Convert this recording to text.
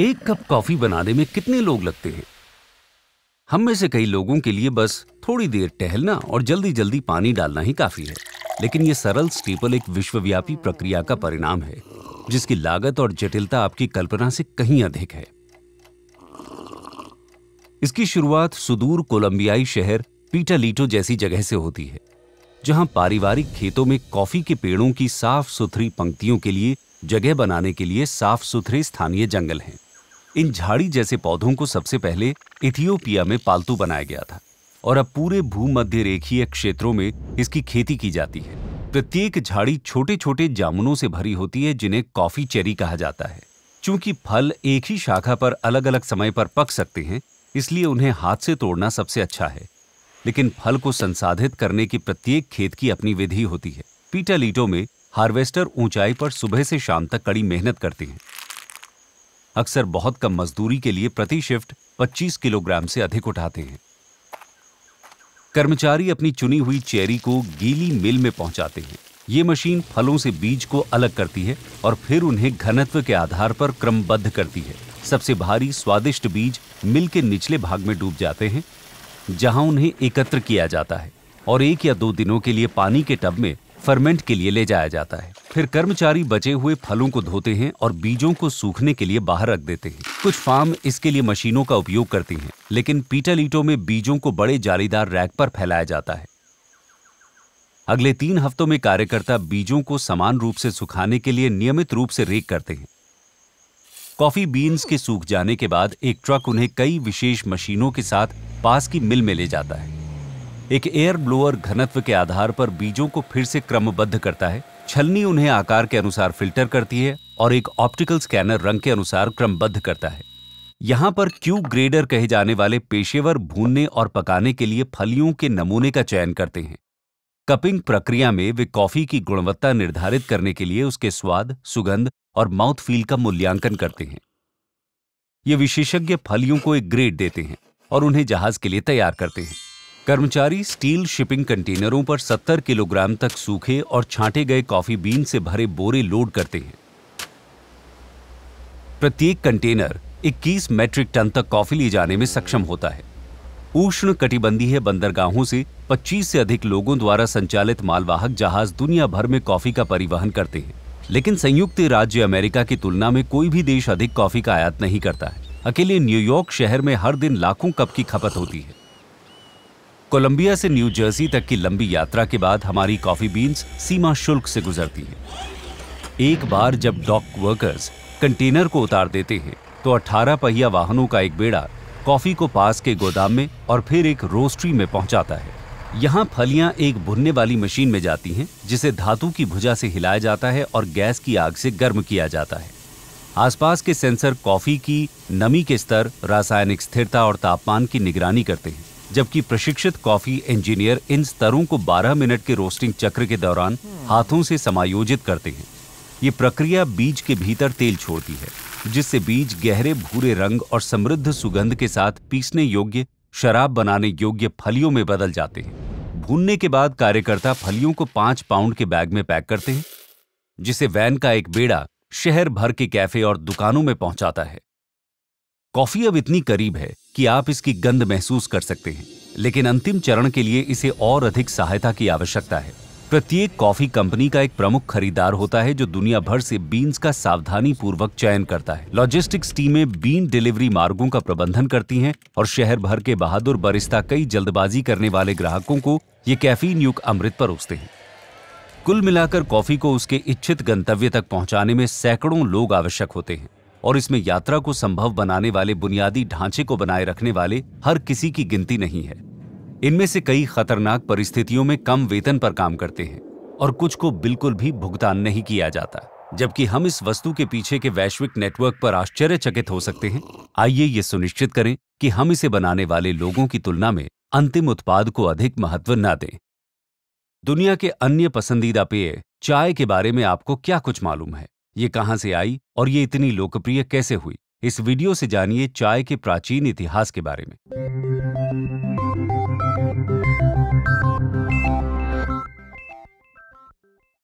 एक cup coffee बनाने में कितने लोग लगते हैं हम में से कई लोगों के लिए बस थोड़ी देर टहलना और जल्दी जल्दी पानी डालना ही काफी है लेकिन ये सरल स्टेपल एक विश्वव्यापी प्रक्रिया का परिणाम है जिसकी लागत और जटिलता आपकी कल्पना से कहीं अधिक है इसकी शुरुआत सुदूर कोलंबियाई शहर पीटालीटो जैसी जगह से होती है जहां पारिवारिक खेतों में कॉफी के पेड़ों की साफ सुथरी पंक्तियों के लिए जगह बनाने के लिए साफ सुथरे स्थानीय जंगल हैं इन झाड़ी जैसे पौधों को सबसे पहले इथियोपिया में पालतू बनाया गया था और अब पूरे भूमध्य रेखीय क्षेत्रों में इसकी खेती की जाती है प्रत्येक झाड़ी छोटे छोटे जामुनों से भरी होती है जिन्हें कॉफी चेरी कहा जाता है चूंकि फल एक ही शाखा पर अलग अलग समय पर पक सकते हैं इसलिए उन्हें हाथ से तोड़ना सबसे अच्छा है लेकिन फल को संसाधित करने की प्रत्येक खेत की अपनी विधि होती है पीटा लीटो में हार्वेस्टर ऊंचाई पर सुबह से शाम तक कड़ी मेहनत करते हैं अक्सर बहुत कम मजदूरी के लिए प्रति शिफ्ट 25 किलोग्राम से अधिक उठाते हैं कर्मचारी अपनी चुनी हुई चेरी को गीली मिल में पहुंचाते हैं ये मशीन फलों से बीज को अलग करती है और फिर उन्हें घनत्व के आधार पर क्रमबद्ध करती है सबसे भारी स्वादिष्ट बीज मिल के निचले भाग में डूब जाते हैं जहां उन्हें एकत्र किया जाता है और एक या दो दिनों के लिए पानी के टब में फर्मेंट के लिए ले जाया जाता है फिर कर्मचारी बचे हुए फलों को धोते हैं और बीजों को सूखने के लिए बाहर रख देते हैं कुछ फार्म इसके लिए मशीनों का उपयोग करती हैं लेकिन ईटों में बीजों को बड़े जालीदार रैक पर फैलाया जाता है अगले तीन हफ्तों में कार्यकर्ता बीजों को समान रूप से सुखाने के लिए नियमित रूप से रेक करते हैं कॉफी बीन्स के सूख जाने के बाद एक ट्रक उन्हें कई विशेष मशीनों के साथ पास की मिल में ले जाता है एक एयर ब्लोअर घनत्व के आधार पर बीजों को फिर से क्रमबद्ध करता है छलनी उन्हें आकार के अनुसार फिल्टर करती है और एक ऑप्टिकल स्कैनर रंग के अनुसार क्रमबद्ध करता है यहाँ पर क्यू ग्रेडर कहे जाने वाले पेशेवर भूनने और पकाने के लिए फलियों के नमूने का चयन करते हैं कपिंग प्रक्रिया में वे कॉफी की गुणवत्ता निर्धारित करने के लिए उसके स्वाद सुगंध और माउथ फील का मूल्यांकन करते हैं ये विशेषज्ञ फलियों को एक ग्रेड देते हैं और उन्हें जहाज के लिए तैयार करते हैं कर्मचारी स्टील शिपिंग कंटेनरों पर 70 किलोग्राम तक सूखे और छांटे गए कॉफी बीन से भरे बोरे लोड करते हैं प्रत्येक कंटेनर 21 मेट्रिक टन तक कॉफी ले जाने में सक्षम होता है उष्ण कटिबंधीय बंदरगाहों से 25 से अधिक लोगों द्वारा संचालित मालवाहक जहाज दुनिया भर में कॉफी का परिवहन करते हैं लेकिन संयुक्त राज्य अमेरिका की तुलना में कोई भी देश अधिक कॉफी का आयात नहीं करता है अकेले न्यूयॉर्क शहर में हर दिन लाखों कप की खपत होती है कोलंबिया से न्यू जर्सी तक की लंबी यात्रा के बाद हमारी कॉफी बीन्स सीमा शुल्क से गुजरती है एक बार जब डॉक वर्कर्स कंटेनर को उतार देते हैं तो 18 पहिया वाहनों का एक बेड़ा कॉफी को पास के गोदाम में और फिर एक रोस्ट्री में पहुंचाता है यहाँ फलियाँ एक भुनने वाली मशीन में जाती हैं जिसे धातु की भुजा से हिलाया जाता है और गैस की आग से गर्म किया जाता है आसपास के सेंसर कॉफी की नमी के स्तर रासायनिक स्थिरता और तापमान की निगरानी करते हैं जबकि प्रशिक्षित कॉफी इंजीनियर इन स्तरों को 12 मिनट के रोस्टिंग चक्र के दौरान हाथों से समायोजित करते हैं ये प्रक्रिया बीज के भीतर तेल छोड़ती है जिससे बीज गहरे भूरे रंग और समृद्ध सुगंध के साथ पीसने योग्य शराब बनाने योग्य फलियों में बदल जाते हैं भूनने के बाद कार्यकर्ता फलियों को पांच पाउंड के बैग में पैक करते हैं जिसे वैन का एक बेड़ा शहर भर के कैफे और दुकानों में पहुंचाता है कॉफी अब इतनी करीब है कि आप इसकी गंध महसूस कर सकते हैं लेकिन अंतिम चरण के लिए इसे और अधिक सहायता की आवश्यकता है प्रत्येक कॉफी कंपनी का एक प्रमुख खरीदार होता है जो दुनिया भर से बीन्स का सावधानी पूर्वक चयन करता है लॉजिस्टिक्स टीमें बीन डिलीवरी मार्गों का प्रबंधन करती हैं और शहर भर के बहादुर बरिस्ता कई जल्दबाजी करने वाले ग्राहकों को ये कैफीन युक्त अमृत परोसते हैं कुल मिलाकर कॉफी को उसके इच्छित गंतव्य तक पहुंचाने में सैकड़ों लोग आवश्यक होते हैं और इसमें यात्रा को संभव बनाने वाले बुनियादी ढांचे को बनाए रखने वाले हर किसी की गिनती नहीं है इनमें से कई खतरनाक परिस्थितियों में कम वेतन पर काम करते हैं और कुछ को बिल्कुल भी भुगतान नहीं किया जाता जबकि हम इस वस्तु के पीछे के वैश्विक नेटवर्क पर आश्चर्यचकित हो सकते हैं आइए ये सुनिश्चित करें कि हम इसे बनाने वाले लोगों की तुलना में अंतिम उत्पाद को अधिक महत्व न दें दुनिया के अन्य पसंदीदा पेय चाय के बारे में आपको क्या कुछ मालूम है ये कहाँ से आई और ये इतनी लोकप्रिय कैसे हुई इस वीडियो से जानिए चाय के प्राचीन इतिहास के बारे में